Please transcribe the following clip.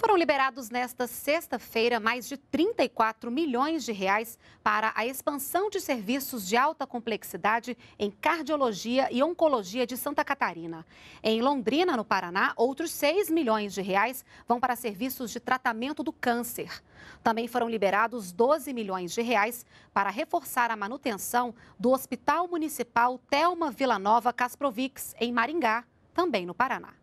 Foram liberados nesta sexta-feira mais de 34 milhões de reais para a expansão de serviços de alta complexidade em cardiologia e oncologia de Santa Catarina. Em Londrina, no Paraná, outros 6 milhões de reais vão para serviços de tratamento do câncer. Também foram liberados 12 milhões de reais para reforçar a manutenção do Hospital Municipal Telma Vila Nova Casprovics, em Maringá, também no Paraná.